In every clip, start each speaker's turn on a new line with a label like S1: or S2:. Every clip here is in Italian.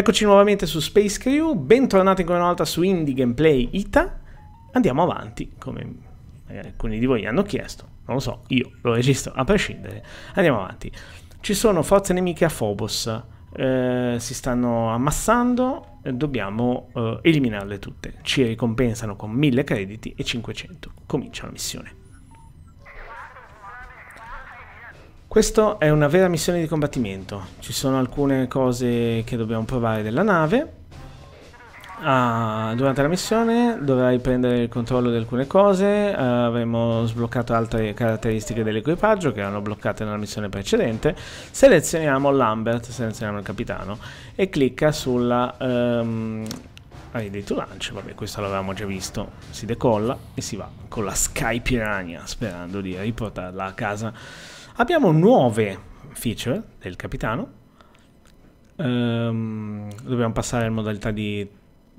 S1: Eccoci nuovamente su Space Crew, bentornati ancora una volta su Indie Gameplay Ita. Andiamo avanti, come magari alcuni di voi hanno chiesto, non lo so, io lo registro a prescindere. Andiamo avanti. Ci sono forze nemiche a Phobos, eh, si stanno ammassando, eh, dobbiamo eh, eliminarle tutte. Ci ricompensano con 1000 crediti e 500. Comincia la missione. Questa è una vera missione di combattimento. Ci sono alcune cose che dobbiamo provare della nave. Ah, durante la missione dovrai prendere il controllo di alcune cose. Uh, avremo sbloccato altre caratteristiche dell'equipaggio che erano bloccate nella missione precedente. Selezioniamo Lambert, selezioniamo il capitano e clicca sulla... Um, ehm, Ready to launch, vabbè questo l'avevamo già visto, si decolla e si va con la Sky Piranha sperando di riportarla a casa. Abbiamo nuove feature del capitano. Um, dobbiamo passare in modalità di,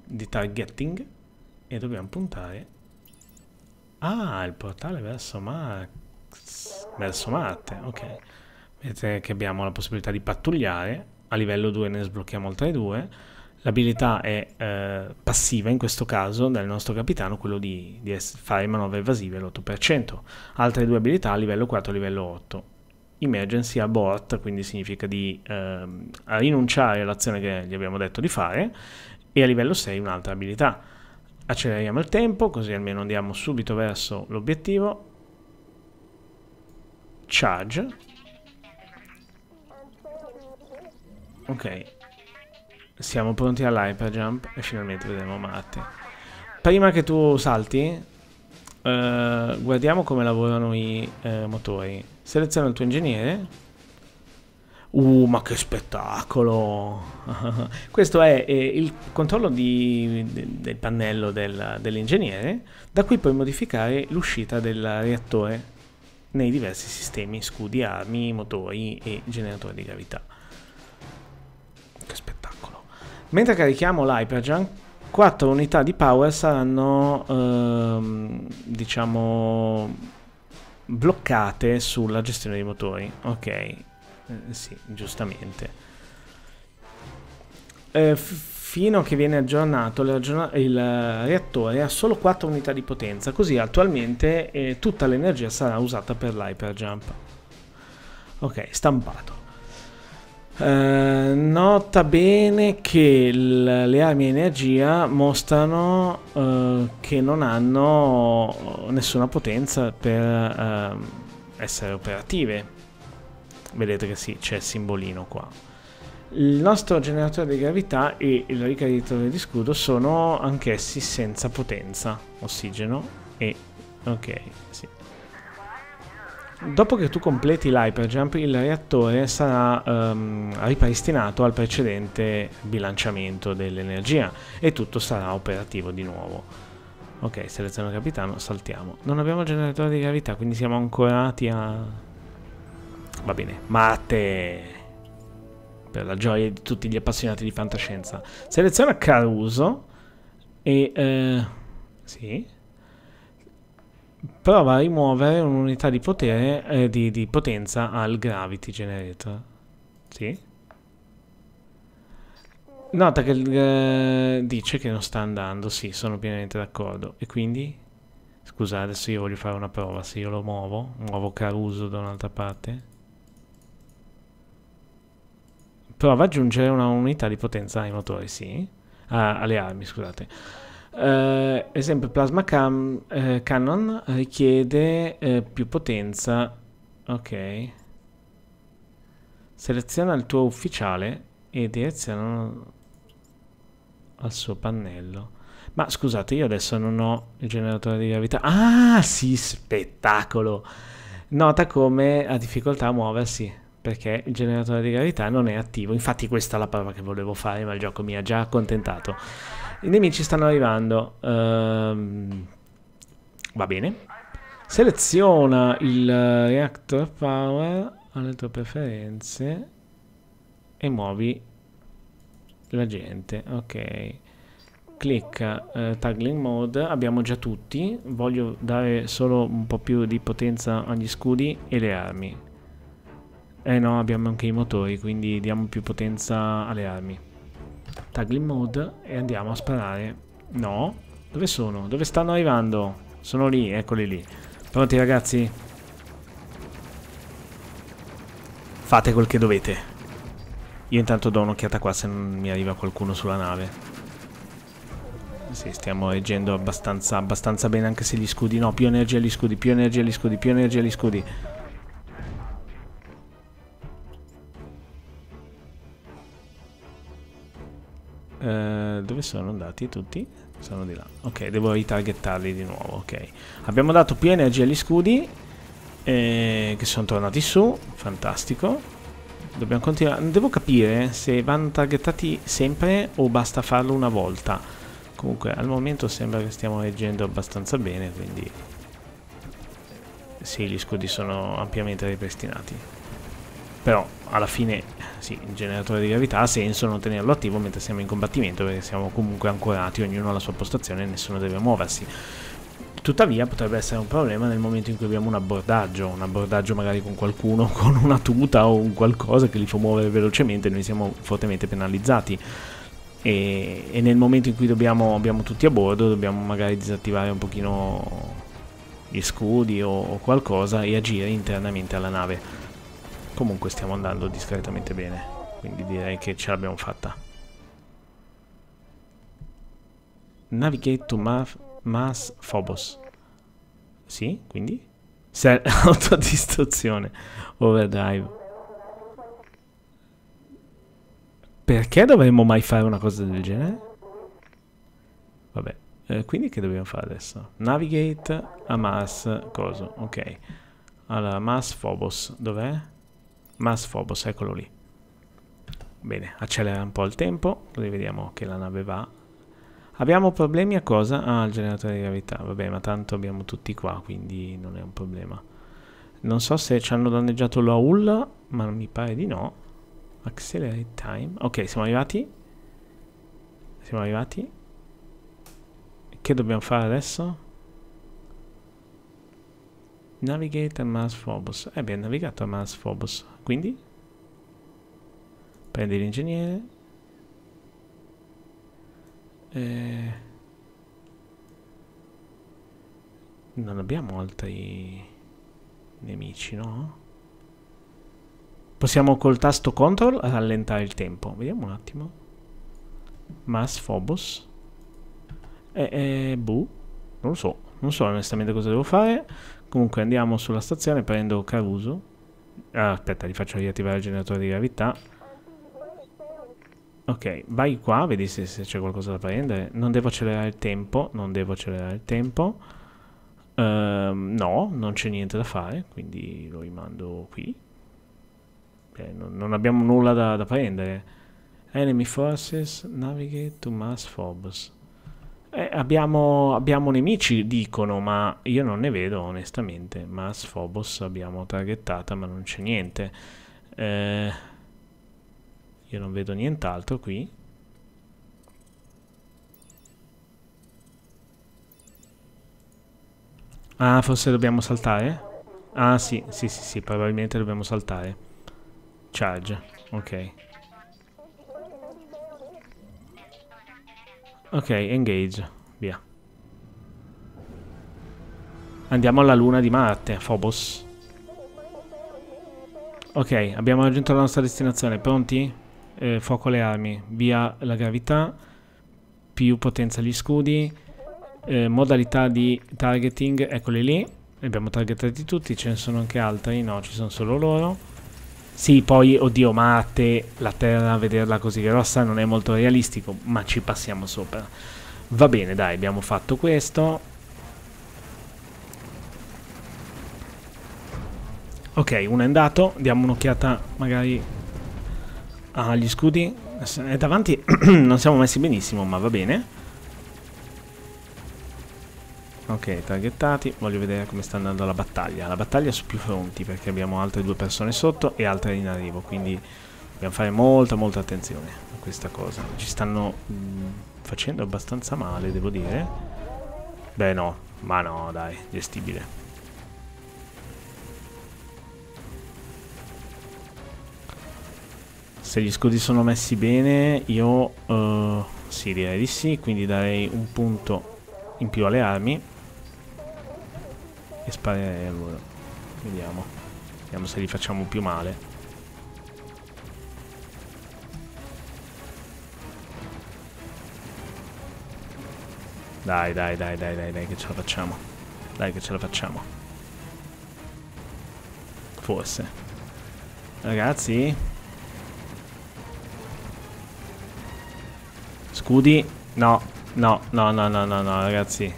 S1: di targeting e dobbiamo puntare ah il portale verso Max verso Marte ok vedete che abbiamo la possibilità di pattugliare a livello 2 ne sblocchiamo altre due l'abilità è eh, passiva in questo caso del nostro capitano quello di, di fare manovre evasive all'8% altre due abilità a livello 4 e a livello 8 emergency abort, quindi significa di eh, rinunciare all'azione che gli abbiamo detto di fare, e a livello 6 un'altra abilità. Acceleriamo il tempo, così almeno andiamo subito verso l'obiettivo. Charge. Ok. Siamo pronti all'hyperjump e finalmente vedremo Marte. Prima che tu salti, eh, guardiamo come lavorano i eh, motori. Seleziona il tuo ingegnere. Uh, ma che spettacolo! Questo è eh, il controllo di, de, del pannello del, dell'ingegnere. Da qui puoi modificare l'uscita del reattore nei diversi sistemi, scudi, armi, motori e generatori di gravità. Che spettacolo! Mentre carichiamo l'Hyperjunk, 4 unità di power saranno ehm, diciamo bloccate sulla gestione dei motori ok eh, sì giustamente eh, fino a che viene aggiornato il reattore ha solo 4 unità di potenza così attualmente eh, tutta l'energia sarà usata per l'hyperjump ok stampato eh, nota bene che le armi energia mostrano uh, che non hanno nessuna potenza per uh, essere operative. Vedete che sì, c'è il simbolino qua. Il nostro generatore di gravità e il ricaricatore di scudo sono anch'essi senza potenza. Ossigeno e... ok, sì. Dopo che tu completi l'hyperjump, il reattore sarà um, ripristinato al precedente bilanciamento dell'energia e tutto sarà operativo di nuovo. Ok, seleziono capitano, saltiamo. Non abbiamo generatore di gravità, quindi siamo ancorati a... Va bene, Marte! Per la gioia di tutti gli appassionati di fantascienza. Seleziona Caruso e... Eh... Sì? prova a rimuovere un'unità di potere, eh, di, di potenza al gravity generator. Sì. Nota che eh, dice che non sta andando, sì, sono pienamente d'accordo. E quindi? Scusa, adesso io voglio fare una prova, se io lo muovo, muovo Caruso da un'altra parte. Prova ad aggiungere una unità di potenza ai motori, sì. Ah, alle armi, scusate. Eh, esempio, Plasma Cam, eh, Cannon richiede eh, più potenza. Ok. Seleziona il tuo ufficiale e direziona al suo pannello. Ma scusate, io adesso non ho il generatore di gravità. Ah, sì, spettacolo! Nota come ha difficoltà a muoversi perché il generatore di gravità non è attivo. Infatti questa è la prova che volevo fare, ma il gioco mi ha già accontentato. I nemici stanno arrivando. Um, va bene. Seleziona il reactor power alle tue preferenze e muovi la gente. Ok. Clicca eh, Tagling Mode, abbiamo già tutti, voglio dare solo un po' più di potenza agli scudi e le armi. Eh no, abbiamo anche i motori, quindi diamo più potenza alle armi. Tagli mode e andiamo a sparare. No? Dove sono? Dove stanno arrivando? Sono lì, eccoli lì. Pronti ragazzi? Fate quel che dovete. Io intanto do un'occhiata qua se non mi arriva qualcuno sulla nave. Sì, stiamo reggendo abbastanza, abbastanza bene anche se gli scudi... No, più energia agli scudi, più energia agli scudi, più energia agli scudi. Eh, dove sono andati tutti? Sono di là. Ok, devo ritargettarli di nuovo. Ok. Abbiamo dato più energia agli scudi. Eh, che sono tornati su. Fantastico. Dobbiamo continuare. Devo capire se vanno targettati sempre o basta farlo una volta. Comunque al momento sembra che stiamo reggendo abbastanza bene, quindi... Sì, gli scudi sono ampiamente ripristinati. Però alla fine sì, il generatore di gravità ha senso non tenerlo attivo mentre siamo in combattimento perché siamo comunque ancorati, ognuno alla sua postazione e nessuno deve muoversi. Tuttavia potrebbe essere un problema nel momento in cui abbiamo un abbordaggio, un abbordaggio magari con qualcuno, con una tuta o un qualcosa che li fa muovere velocemente, noi siamo fortemente penalizzati. E, e nel momento in cui dobbiamo, abbiamo tutti a bordo dobbiamo magari disattivare un pochino gli scudi o, o qualcosa e agire internamente alla nave. Comunque stiamo andando discretamente bene, quindi direi che ce l'abbiamo fatta. Navigate to Mass Phobos. Sì, quindi? autodistruzione. Overdrive. Perché dovremmo mai fare una cosa del genere? Vabbè, eh, quindi che dobbiamo fare adesso? Navigate a Mars, coso, ok. Allora, Mars Phobos, dov'è? Mas Phobos, eccolo lì. Bene, accelera un po' il tempo, così vediamo che la nave va. Abbiamo problemi a cosa? Ah, al generatore di gravità. Vabbè, ma tanto abbiamo tutti qua, quindi non è un problema. Non so se ci hanno danneggiato la hull, ma mi pare di no. Accelerate time. Ok, siamo arrivati. Siamo arrivati. Che dobbiamo fare adesso? Navigate a Mars Phobos. Eh abbiamo navigato a Mars Phobos, quindi? Prendi l'ingegnere. Eh... Non abbiamo altri nemici, no? Possiamo col tasto CTRL rallentare il tempo. Vediamo un attimo. Mass Phobos. Eh, eh, buh. Non lo so. Non so onestamente cosa devo fare. Comunque andiamo sulla stazione, prendo Caruso. Ah, aspetta, gli faccio riattivare il generatore di gravità. Ok, vai qua, vedi se, se c'è qualcosa da prendere. Non devo accelerare il tempo, non devo accelerare il tempo. Um, no, non c'è niente da fare, quindi lo rimando qui. Eh, non, non, abbiamo nulla da, da prendere. Enemy forces navigate to mass Phobos eh, abbiamo, abbiamo, nemici, dicono, ma io non ne vedo onestamente. Ma Sfobos abbiamo targettata, ma non c'è niente. Eh, io non vedo nient'altro qui. Ah, forse dobbiamo saltare? Ah, sì, sì, sì, sì, probabilmente dobbiamo saltare. Charge, ok. Ok, engage. Via. Andiamo alla luna di Marte, Phobos. Ok, abbiamo raggiunto la nostra destinazione. Pronti? Eh, fuoco alle armi. Via la gravità. Più potenza agli scudi. Eh, modalità di targeting, Eccoli lì. Li abbiamo targetati tutti, ce ne sono anche altri. No, ci sono solo loro. Sì, poi, oddio, Marte, la Terra vederla così grossa non è molto realistico, ma ci passiamo sopra. Va bene, dai, abbiamo fatto questo. Ok, uno è andato, diamo un'occhiata magari agli scudi. È eh, davanti, non siamo messi benissimo, ma va bene. Ok, targettati, voglio vedere come sta andando la battaglia. La battaglia su più fronti perché abbiamo altre due persone sotto e altre in arrivo, quindi dobbiamo fare molta molta attenzione a questa cosa. Ci stanno mh, mm, facendo abbastanza male, devo dire. Beh no, ma no, dai, gestibile. Se gli scudi sono messi bene, io uh, sì, direi di sì, quindi darei un punto in più alle armi e sparerei loro. Vediamo. Vediamo se li facciamo più male. Dai, dai, dai, dai, dai, dai, che ce la facciamo. Dai, che ce la facciamo. Forse. Ragazzi. Scudi. No, no, no, no, no, no, no, ragazzi.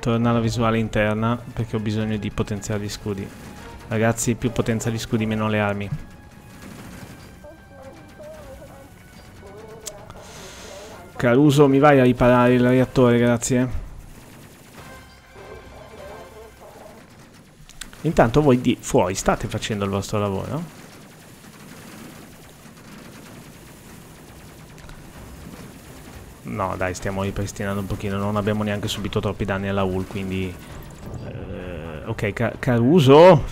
S1: torna alla visuale interna perché ho bisogno di potenziare gli scudi. Ragazzi, più potenza gli scudi, meno le armi. Caruso, mi vai a riparare il reattore, grazie. Intanto voi di fuori state facendo il vostro lavoro. No, dai, stiamo ripristinando un pochino. Non abbiamo neanche subito troppi danni alla Hull, quindi... Eh, ok, Car Caruso...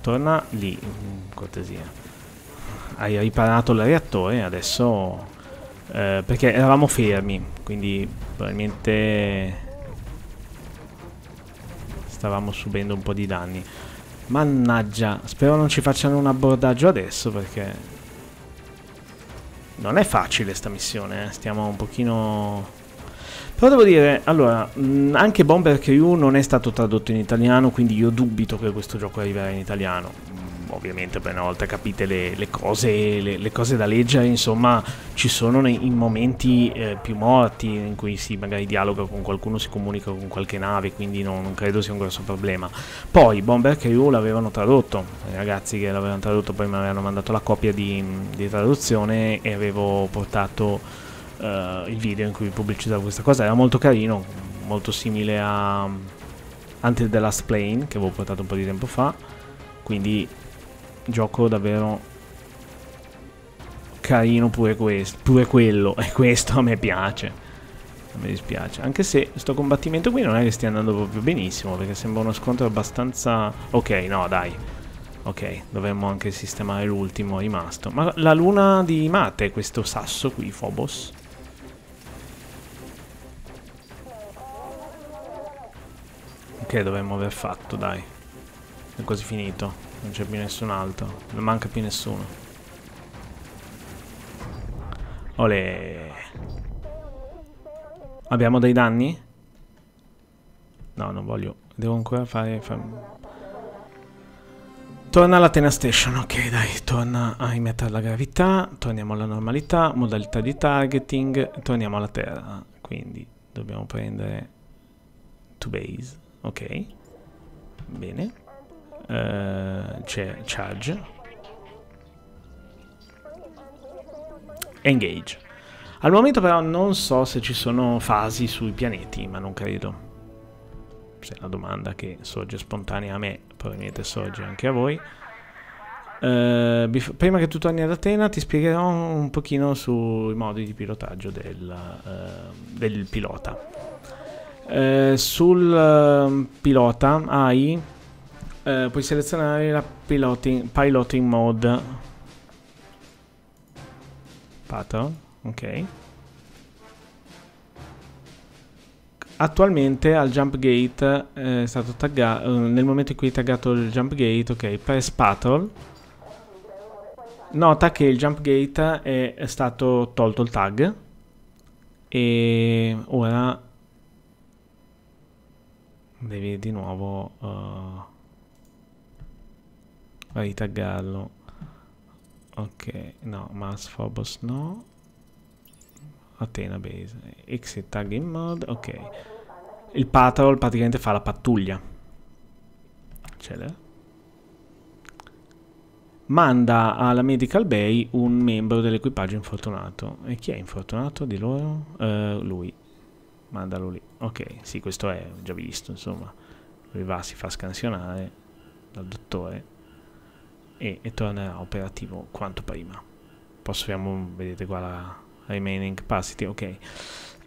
S1: Torna lì, in cortesia. Hai riparato il reattore, adesso... Eh, perché eravamo fermi, quindi probabilmente... Stavamo subendo un po' di danni. Mannaggia, spero non ci facciano un abbordaggio adesso perché non è facile sta missione, eh. stiamo un pochino... Però devo dire, allora, anche Bomber Crew non è stato tradotto in italiano, quindi io dubito che questo gioco arriverà in italiano ovviamente poi una volta capite le, le cose, le, le, cose da leggere, insomma ci sono nei, in momenti eh, più morti in cui si magari dialoga con qualcuno, si comunica con qualche nave, quindi no, non credo sia un grosso problema. Poi Bomber Crew l'avevano tradotto, i ragazzi che l'avevano tradotto poi mi avevano mandato la copia di, di traduzione e avevo portato... Uh, il video in cui pubblicizzavo questa cosa era molto carino, molto simile a Until the Last Plane che avevo portato un po' di tempo fa, quindi gioco davvero carino pure, questo, pure quello e questo a me piace non mi dispiace anche se sto combattimento qui non è che stia andando proprio benissimo perché sembra uno scontro abbastanza ok no dai ok dovremmo anche sistemare l'ultimo rimasto ma la luna di Mate questo sasso qui Phobos ok dovremmo aver fatto dai è quasi finito non c'è più nessun altro. Non manca più nessuno. Ole. Abbiamo dei danni? No, non voglio. Devo ancora fare... fare... Torna alla Tena Station, ok dai, torna a rimettere la gravità, torniamo alla normalità, modalità di targeting, torniamo alla Terra, quindi dobbiamo prendere to base, ok, bene c'è charge engage al momento però non so se ci sono fasi sui pianeti ma non credo se è una domanda che sorge spontanea a me probabilmente sorge anche a voi Uh, prima che tu torni ad Atena ti spiegherò un pochino sui modi di pilotaggio del, uh, del pilota. Uh, sul pilota hai eh, puoi selezionare la piloting, piloting mode. Pato, ok. Attualmente al jump gate eh, è stato taggato, eh, nel momento in cui è taggato il jump gate, ok, press paddle. Nota che il jump gate è, è stato tolto il tag e ora devi di nuovo... Uh, Vai taggarlo. Ok, no, mass phobos no. Atena base. Exit tag in mod, ok. Il patrol praticamente fa la pattuglia. C'è l'è? Manda alla medical bay un membro dell'equipaggio infortunato. E chi è infortunato di loro? Uh, lui. Mandalo lì. Ok, sì, questo è già visto, insomma. Lui va, si fa scansionare dal dottore e, e tornerà operativo quanto prima. Possiamo, vedete qua la remaining capacity, ok.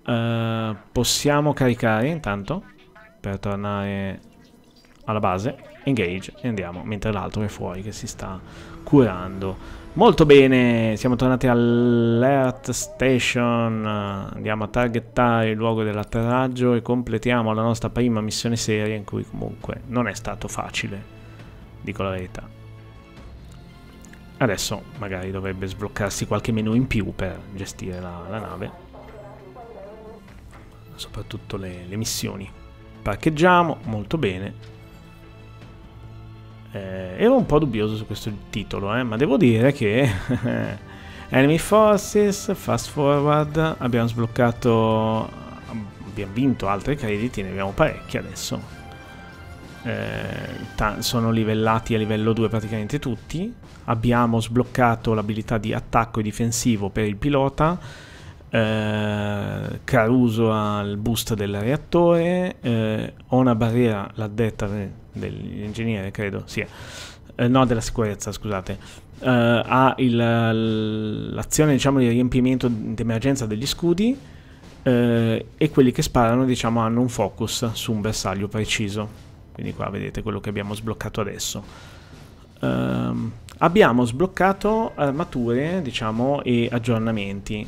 S1: Uh, possiamo caricare intanto per tornare alla base, engage e andiamo, mentre l'altro è fuori che si sta curando. Molto bene, siamo tornati all'Earth Station, andiamo a targettare il luogo dell'atterraggio e completiamo la nostra prima missione seria in cui comunque non è stato facile, dico la verità. Adesso magari dovrebbe sbloccarsi qualche menu in più per gestire la, la nave. Soprattutto le, le, missioni. Parcheggiamo, molto bene. Eh, ero un po' dubbioso su questo titolo, eh, ma devo dire che... Enemy Forces, Fast Forward, abbiamo sbloccato... Abbiamo vinto altri crediti, ne abbiamo parecchi adesso eh, sono livellati a livello 2 praticamente tutti. Abbiamo sbloccato l'abilità di attacco e difensivo per il pilota. Eh, Caruso ha il boost del reattore. Eh, Ona Barriera, l'addetta dell'ingegnere, credo sia. Eh, no, della sicurezza, scusate, eh, ha l'azione diciamo, di riempimento d'emergenza degli scudi eh, e quelli che sparano diciamo, hanno un focus su un bersaglio preciso quindi qua vedete quello che abbiamo sbloccato adesso um, abbiamo sbloccato armature diciamo e aggiornamenti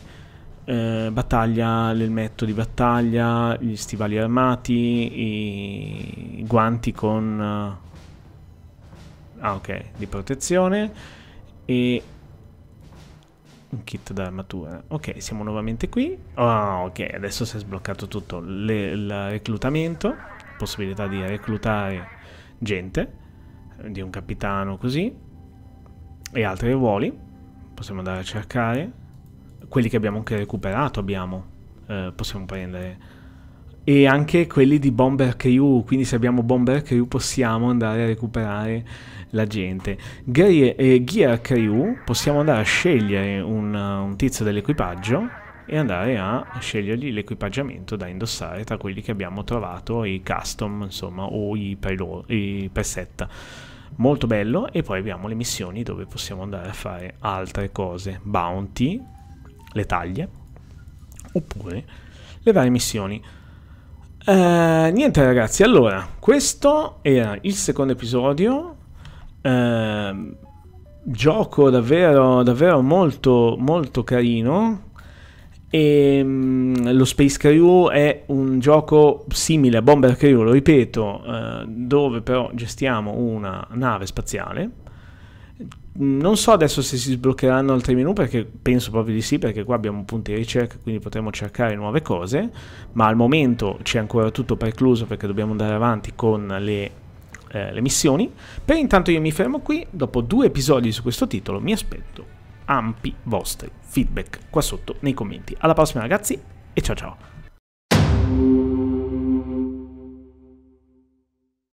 S1: eh, battaglia, l'elmetto di battaglia, gli stivali armati, i guanti con... Eh, ah ok, di protezione e un kit d'armatura. Ok, siamo nuovamente qui. Ah oh, ok, adesso si è sbloccato tutto il reclutamento possibilità di reclutare gente, di un capitano così, e altri ruoli. Possiamo andare a cercare. Quelli che abbiamo anche recuperato abbiamo, eh, possiamo prendere. E anche quelli di Bomber Crew, quindi se abbiamo Bomber Crew possiamo andare a recuperare la gente. Gear, eh, Gear Crew, possiamo andare a scegliere un, un tizio dell'equipaggio e andare a scegliergli l'equipaggiamento da indossare tra quelli che abbiamo trovato, i custom insomma o i, i preset. Molto bello e poi abbiamo le missioni dove possiamo andare a fare altre cose, bounty, le taglie oppure le varie missioni. Eh, niente ragazzi, allora questo era il secondo episodio. Eh, gioco davvero, davvero molto, molto carino e, ehm, lo Space Crew è un gioco simile a Bomber Crew, lo ripeto, eh, dove però gestiamo una nave spaziale. Non so adesso se si sbloccheranno altri menu perché penso proprio di sì perché qua abbiamo punti di ricerca quindi potremo cercare nuove cose ma al momento c'è ancora tutto precluso perché dobbiamo andare avanti con le eh, le missioni. Per intanto io mi fermo qui, dopo due episodi su questo titolo mi aspetto ampi vostri feedback qua sotto nei commenti. Alla prossima ragazzi e ciao ciao!